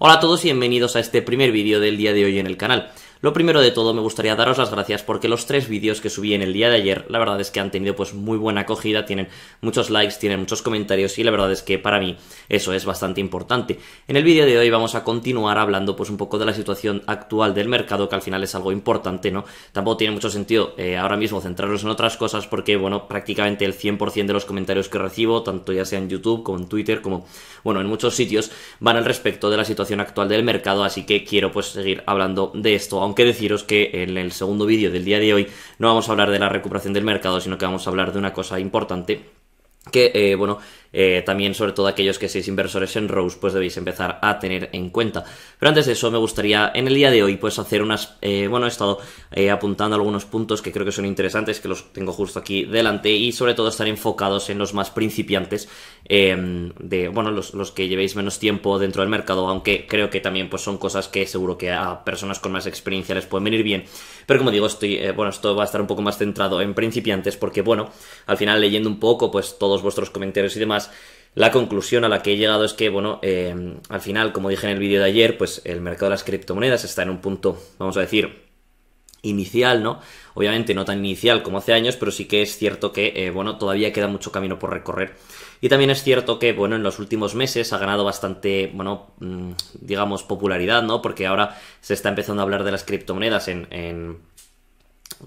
Hola a todos y bienvenidos a este primer vídeo del día de hoy en el canal. Lo primero de todo me gustaría daros las gracias porque los tres vídeos que subí en el día de ayer, la verdad es que han tenido pues muy buena acogida, tienen muchos likes, tienen muchos comentarios y la verdad es que para mí eso es bastante importante. En el vídeo de hoy vamos a continuar hablando pues un poco de la situación actual del mercado que al final es algo importante, ¿no? Tampoco tiene mucho sentido eh, ahora mismo centrarnos en otras cosas porque bueno, prácticamente el 100% de los comentarios que recibo, tanto ya sea en YouTube como en Twitter, como bueno, en muchos sitios van al respecto de la situación actual del mercado, así que quiero pues seguir hablando de esto, que deciros que en el segundo vídeo del día de hoy no vamos a hablar de la recuperación del mercado, sino que vamos a hablar de una cosa importante que, eh, bueno, eh, también sobre todo aquellos que seáis inversores en Rose, pues debéis empezar a tener en cuenta. Pero antes de eso, me gustaría en el día de hoy, pues hacer unas, eh, bueno, he estado eh, apuntando algunos puntos que creo que son interesantes, que los tengo justo aquí delante, y sobre todo estar enfocados en los más principiantes, em, de, bueno, los, los que llevéis menos tiempo dentro del mercado, aunque creo que también pues son cosas que seguro que a personas con más experiencia les pueden venir bien. Pero como digo, estoy, bueno, esto va a estar un poco más centrado en principiantes porque, bueno, al final leyendo un poco, pues todos vuestros comentarios y demás, la conclusión a la que he llegado es que, bueno, eh, al final, como dije en el vídeo de ayer, pues el mercado de las criptomonedas está en un punto, vamos a decir, inicial, ¿no? Obviamente no tan inicial como hace años, pero sí que es cierto que, eh, bueno, todavía queda mucho camino por recorrer. Y también es cierto que, bueno, en los últimos meses ha ganado bastante, bueno, mm, digamos, popularidad, ¿no? Porque ahora se está empezando a hablar de las criptomonedas en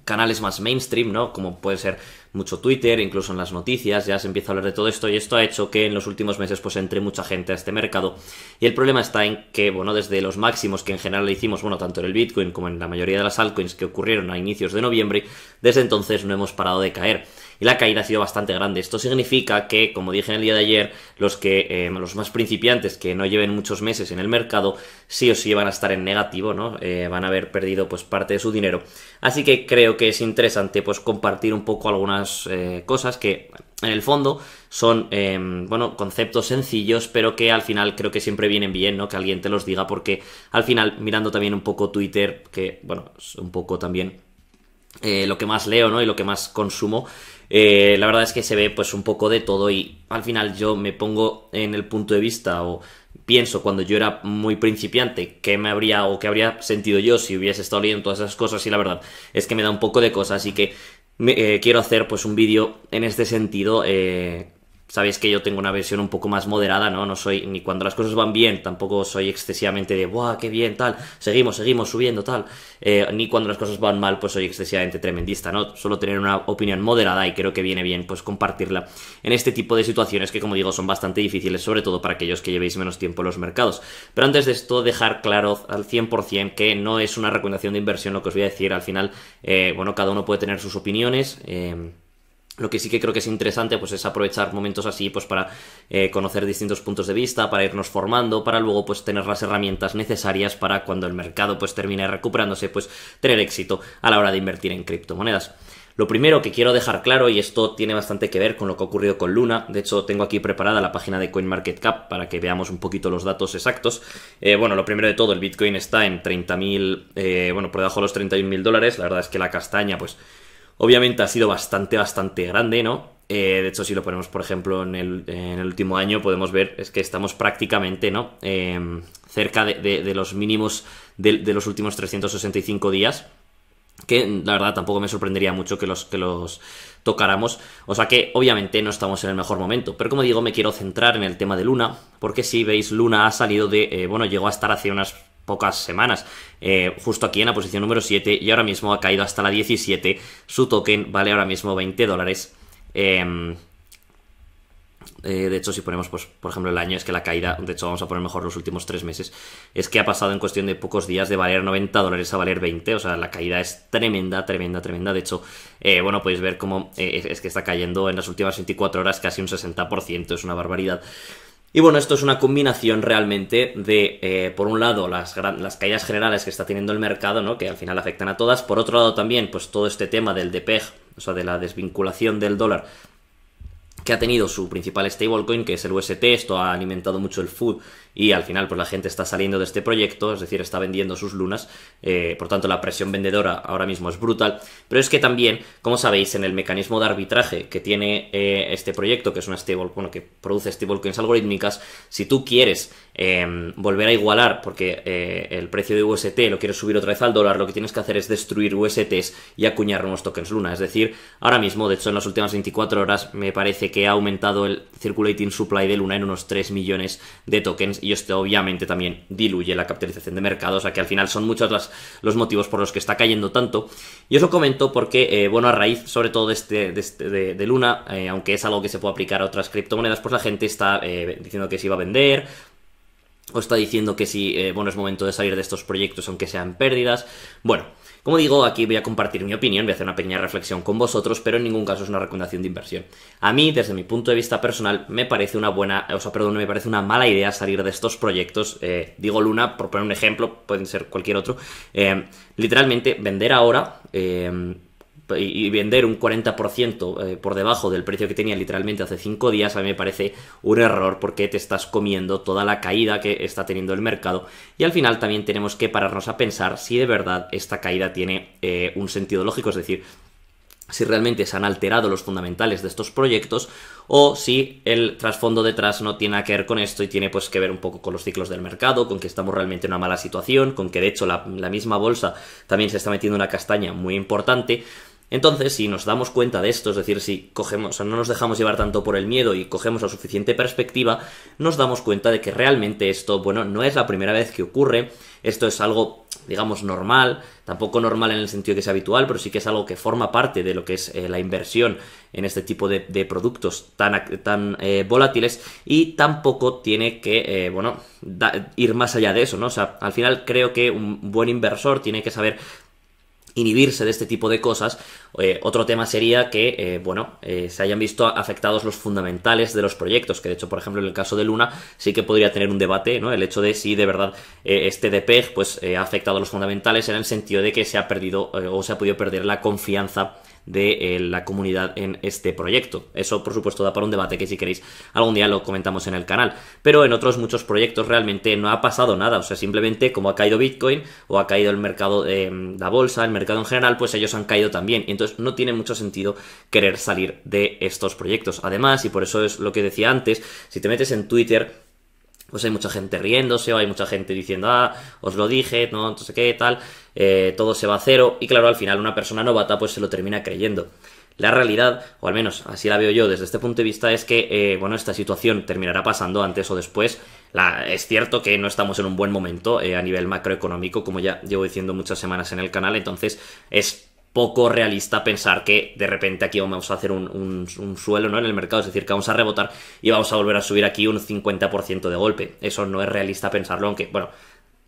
canales más mainstream, ¿no? Como puede ser mucho Twitter, incluso en las noticias, ya se empieza a hablar de todo esto y esto ha hecho que en los últimos meses pues entre mucha gente a este mercado. Y el problema está en que, bueno, desde los máximos que en general le hicimos, bueno, tanto en el Bitcoin como en la mayoría de las altcoins que ocurrieron a inicios de noviembre, desde entonces no hemos parado de caer y la caída ha sido bastante grande. Esto significa que, como dije en el día de ayer, los que eh, los más principiantes que no lleven muchos meses en el mercado, sí o sí van a estar en negativo, ¿no? Eh, van a haber perdido pues parte de su dinero. Así que creo que es interesante pues compartir un poco algunas eh, cosas que en el fondo son em, bueno conceptos sencillos pero que al final creo que siempre vienen bien no que alguien te los diga porque al final mirando también un poco Twitter que bueno un poco también eh, lo que más leo, ¿no? Y lo que más consumo. Eh, la verdad es que se ve pues un poco de todo y al final yo me pongo en el punto de vista o pienso cuando yo era muy principiante qué me habría o qué habría sentido yo si hubiese estado leyendo todas esas cosas y la verdad es que me da un poco de cosas así que eh, quiero hacer pues un vídeo en este sentido eh, sabéis que yo tengo una versión un poco más moderada, ¿no? No soy, ni cuando las cosas van bien, tampoco soy excesivamente de, ¡buah, qué bien, tal! Seguimos, seguimos subiendo, tal. Eh, ni cuando las cosas van mal, pues soy excesivamente tremendista, ¿no? Solo tener una opinión moderada y creo que viene bien, pues compartirla en este tipo de situaciones que, como digo, son bastante difíciles, sobre todo para aquellos que llevéis menos tiempo en los mercados. Pero antes de esto, dejar claro al 100% que no es una recomendación de inversión lo que os voy a decir. Al final, eh, bueno, cada uno puede tener sus opiniones. Eh, lo que sí que creo que es interesante pues es aprovechar momentos así pues para eh, conocer distintos puntos de vista, para irnos formando, para luego pues tener las herramientas necesarias para cuando el mercado pues termine recuperándose pues tener éxito a la hora de invertir en criptomonedas. Lo primero que quiero dejar claro, y esto tiene bastante que ver con lo que ha ocurrido con Luna, de hecho tengo aquí preparada la página de CoinMarketCap para que veamos un poquito los datos exactos. Eh, bueno, lo primero de todo, el Bitcoin está en 30.000, eh, bueno, por debajo de los 31.000 dólares, la verdad es que la castaña pues obviamente ha sido bastante, bastante grande, ¿no? Eh, de hecho, si lo ponemos, por ejemplo, en el, último año, podemos ver es que estamos prácticamente, ¿no? Em, cerca de, los mínimos de, los últimos 365 días que la verdad tampoco me sorprendería mucho que los, los tocáramos. O sea que obviamente no estamos en el mejor momento. Pero como digo, me quiero centrar en el tema de Luna, porque si veis, Luna ha salido de... Eh, bueno, llegó a estar hace unas pocas semanas, eh, justo aquí en la posición número 7 y ahora mismo ha caído hasta la 17, su token vale ahora mismo 20 dólares. Em, eh, de hecho, si ponemos, pues, por ejemplo, el año, es que la caída, de hecho, vamos a poner mejor los últimos tres meses, es que ha pasado en cuestión de pocos días de valer 90 dólares a valer 20. O sea, la caída es tremenda, tremenda, tremenda. De hecho, eh, bueno, podéis ver cómo es que está cayendo en las últimas 24 horas casi un 60%. Es una barbaridad. Y bueno, esto es una combinación realmente de, eh, por un lado, las, las caídas generales que está teniendo el mercado, ¿no? que al final afectan a todas, por otro lado también, pues todo este tema del DPEG, o sea, de la desvinculación del dólar que ha tenido su principal stablecoin, que es el UST, esto ha alimentado mucho el food y al final pues la gente está saliendo de este proyecto, es decir, está vendiendo sus lunas, eh, por tanto la presión vendedora ahora mismo es brutal, pero es que también, como sabéis, en el mecanismo de arbitraje que tiene eh, este proyecto, que es una stable, bueno, que produce stablecoins algorítmicas, si tú quieres em, volver a igualar, porque eh, el precio de UST lo quieres subir otra vez al dólar, lo que tienes que hacer es destruir USTs y acuñar unos tokens luna, es decir, ahora mismo, de hecho en las últimas 24 horas me parece que que ha aumentado el circulating supply de Luna en unos 3 millones de tokens y esto obviamente también diluye la capitalización de mercado, o sea que al final son muchos los motivos por los que está cayendo tanto. Y os lo comento porque, eh, bueno, a raíz sobre todo de, este, de, este, Luna, eh, aunque es algo que se puede aplicar a otras criptomonedas, pues la gente está eh, diciendo que se iba a vender, o está diciendo que sí, eh, bueno, es momento de salir de estos proyectos aunque sean pérdidas. Bueno, como digo, aquí voy a compartir mi opinión, voy a hacer una pequeña reflexión con vosotros, pero en ningún caso es una recomendación de inversión. A mí, desde mi punto de vista personal, me parece una buena, o sea, perdón, me parece una mala idea salir de estos proyectos. Eh, digo Luna, por poner un ejemplo, pueden ser cualquier otro. Eh, literalmente, vender ahora y vender un 40% eh, por debajo del precio que tenía literalmente hace 5 días, a mí me parece un error porque te estás comiendo toda la caída que está teniendo el mercado. Y al final también tenemos que pararnos a pensar si de verdad esta caída tiene eh, un sentido lógico, es decir, si realmente se han alterado los fundamentales de estos proyectos o si el trasfondo detrás no tiene que ver con esto y tiene pues que ver un poco con los ciclos del mercado, con que estamos realmente en una mala situación, con que de hecho la misma bolsa también se está metiendo una castaña muy importante. Entonces, si nos damos cuenta de esto, es decir, si cogemos, o no nos dejamos llevar tanto por el miedo y cogemos la suficiente perspectiva, nos damos cuenta de que realmente esto, bueno, no es la primera vez que ocurre, esto es algo, digamos, normal, tampoco normal en el sentido que es habitual, pero sí que es algo que forma parte de lo que es eh, la inversión en este tipo de, productos tan, eh, volátiles y tampoco tiene que, eh, bueno, ir más allá de eso, ¿no? O sea, al final creo que un buen inversor tiene que saber inhibirse de este tipo de cosas. Eh, otro tema sería que, eh, bueno, eh, se hayan visto afectados los fundamentales de los proyectos, que de hecho, por ejemplo, en el caso de Luna sí que podría tener un debate, ¿no? El hecho de si de verdad este DPEG pues, ha afectado los fundamentales en el sentido de que se ha perdido o se ha podido perder la confianza de eh, la comunidad en este proyecto. Eso, por supuesto, da para un debate que si queréis algún día lo comentamos en el canal. Pero en otros muchos proyectos realmente no ha pasado nada. O sea, simplemente como ha caído Bitcoin o ha caído el mercado, de eh, la bolsa, el mercado en general, pues ellos han caído también. Y entonces no tiene mucho sentido querer salir de estos proyectos. Además, y por eso es lo que decía antes, si te metes en Twitter pues hay mucha gente riéndose o hay mucha gente diciendo, ah, os lo dije, no, no sé qué, tal, eh, todo se va a cero y claro, al final una persona novata pues se lo termina creyendo. La realidad, o al menos así la veo yo desde este punto de vista, es que, eh, bueno, esta situación terminará pasando antes o después. La, es cierto que no estamos en un buen momento eh, a nivel macroeconómico, como ya llevo diciendo muchas semanas en el canal, entonces es poco realista pensar que de repente aquí vamos a hacer un, suelo ¿no? en el mercado, es decir, que vamos a rebotar y vamos a volver a subir aquí un 50% de golpe. Eso no es realista pensarlo, aunque, bueno,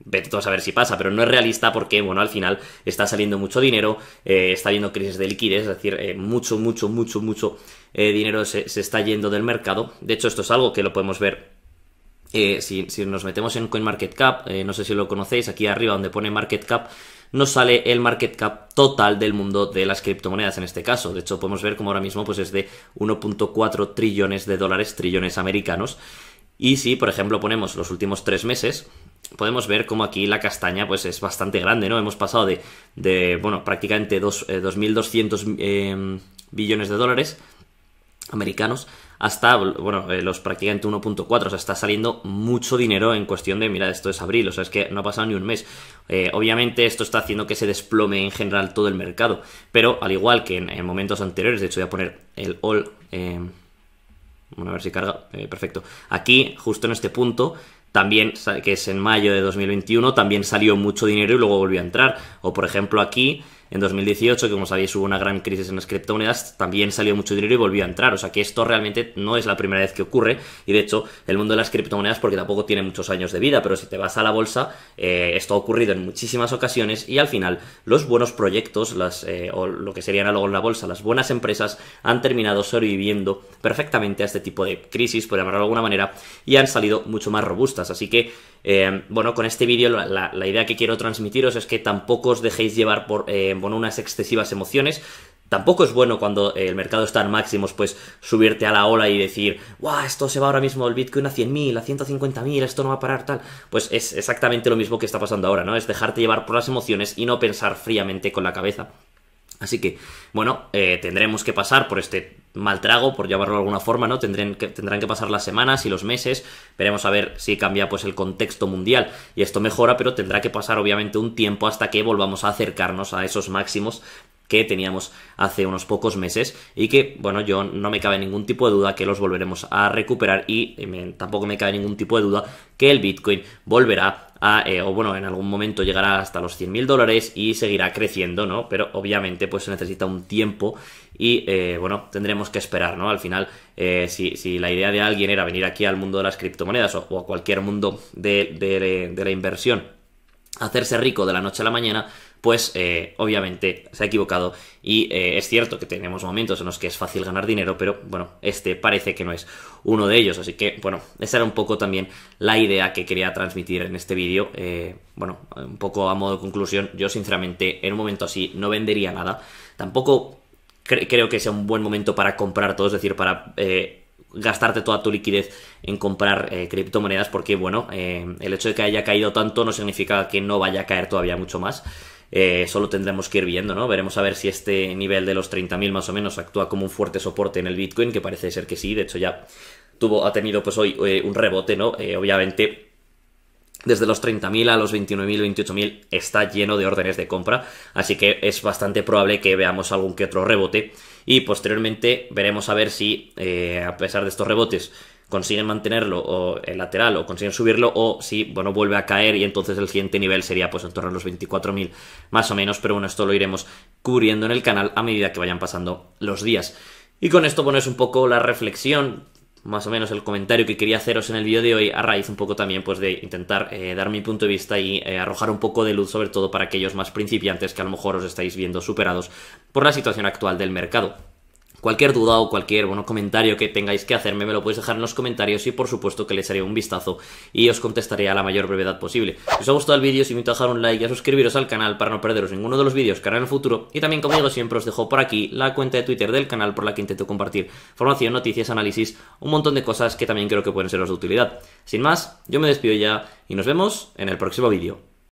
vete a ver si pasa, pero no es realista porque, bueno, al final está saliendo mucho dinero, eh, está habiendo crisis de liquidez, es decir, eh, mucho, mucho, mucho, mucho eh, dinero se, se, está yendo del mercado. De hecho, esto es algo que lo podemos ver eh, si, si, nos metemos en CoinMarketCap, eh, no sé si lo conocéis, aquí arriba donde pone MarketCap, nos sale el market cap total del mundo de las criptomonedas en este caso. De hecho, podemos ver como ahora mismo pues, es de 1.4 trillones de dólares, trillones americanos. Y si, por ejemplo, ponemos los últimos tres meses, podemos ver como aquí la castaña pues, es bastante grande, ¿no? Hemos pasado de, de bueno, prácticamente 2.200 eh, billones de dólares americanos hasta, bueno, eh, los prácticamente 1.4, o sea, está saliendo mucho dinero en cuestión de, mira, esto es abril, o sea, es que no ha pasado ni un mes. Eh, obviamente esto está haciendo que se desplome en general todo el mercado, pero al igual que en, momentos anteriores, de hecho voy a poner el all, eh, bueno, a ver si carga, perfecto, aquí, justo en este punto, también, que es en mayo de 2021, también salió mucho dinero y luego volvió a entrar, o por ejemplo aquí... En 2018, que como sabéis hubo una gran crisis en las criptomonedas, también salió mucho dinero y volvió a entrar. O sea que esto realmente no es la primera vez que ocurre. Y de hecho, el mundo de las criptomonedas, porque tampoco tiene muchos años de vida, pero si te vas a la bolsa, eh, esto ha ocurrido en muchísimas ocasiones y al final los buenos proyectos, las, eh, o lo que serían algo en la bolsa, las buenas empresas, han terminado sobreviviendo perfectamente a este tipo de crisis, por llamarlo de alguna manera, y han salido mucho más robustas. Así que, eh, bueno, con este vídeo la, idea que quiero transmitiros es que tampoco os dejéis llevar por con unas excesivas emociones. Tampoco es bueno cuando eh, el mercado está en máximos, pues subirte a la ola y decir, ¡guau! Esto se va ahora mismo el Bitcoin a 100.000, a 150.000, esto no va a parar, tal. Pues es exactamente lo mismo que está pasando ahora, ¿no? Es dejarte llevar por las emociones y no pensar fríamente con la cabeza. Así que, bueno, eh, tendremos que pasar por este mal por llamarlo de alguna forma, ¿no? Tendrán que, tendrán que pasar las semanas y los meses, veremos a ver si cambia pues el contexto mundial y esto mejora, pero tendrá que pasar obviamente un tiempo hasta que volvamos a acercarnos a esos máximos que teníamos hace unos pocos meses y que, bueno, yo no me cabe ningún tipo de duda que los volveremos a recuperar y tampoco me cabe ningún tipo de duda que el Bitcoin volverá a, eh, o bueno, en algún momento llegará hasta los 100.000 dólares y seguirá creciendo, ¿no? Pero obviamente pues se necesita un tiempo y, eh, bueno, tendremos que esperar, ¿no? Al final, eh, si, la idea de alguien era venir aquí al mundo de las criptomonedas o, a cualquier mundo de, de la inversión hacerse rico de la noche a la mañana, pues eh, obviamente se ha equivocado y eh, es cierto que tenemos momentos en los que es fácil ganar dinero, pero bueno, este parece que no es uno de ellos, así que bueno, esa era un poco también la idea que quería transmitir en este vídeo, eh, bueno, un poco a modo de conclusión, yo sinceramente en un momento así no vendería nada, tampoco creo que sea un buen momento para comprar todo, es decir, para gastarte toda tu liquidez en comprar eh, criptomonedas porque, bueno, eh, el hecho de que haya caído tanto no significa que no vaya a caer todavía mucho más. Eh, solo tendremos que ir viendo, ¿no? Veremos a ver si este nivel de los 30.000 más o menos actúa como un fuerte soporte en el Bitcoin, que parece ser que sí, de hecho ya tuvo, ha tenido pues hoy un rebote, ¿no? obviamente desde los 30.000 a los 29.000, 28.000 está lleno de órdenes de compra, así que es bastante probable que veamos algún que otro rebote y posteriormente veremos a ver si eh, a pesar de estos rebotes consiguen mantenerlo o el lateral o consiguen subirlo o si bueno vuelve a caer y entonces el siguiente nivel sería pues en torno a los 24.000 más o menos, pero bueno, esto lo iremos cubriendo en el canal a medida que vayan pasando los días. Y con esto, bueno, es un poco la reflexión más o menos el comentario que quería haceros en el vídeo de hoy a raíz un poco también pues de intentar eh, dar mi punto de vista y eh, arrojar un poco de luz sobre todo para aquellos más principiantes que a lo mejor os estáis viendo superados por la situación actual del mercado. Cualquier duda o cualquier bueno, comentario que tengáis que hacerme me lo podéis dejar en los comentarios y por supuesto que le echaré un vistazo y os contestaré a la mayor brevedad posible. Si os ha gustado el vídeo os invito a dejar un like y a suscribiros al canal para no perderos ninguno de los vídeos que haré en el futuro y también como digo siempre os dejo por aquí la cuenta de Twitter del canal por la que intento compartir formación, noticias, análisis, un montón de cosas que también creo que pueden seros de utilidad. Sin más, yo me despido ya y nos vemos en el próximo vídeo.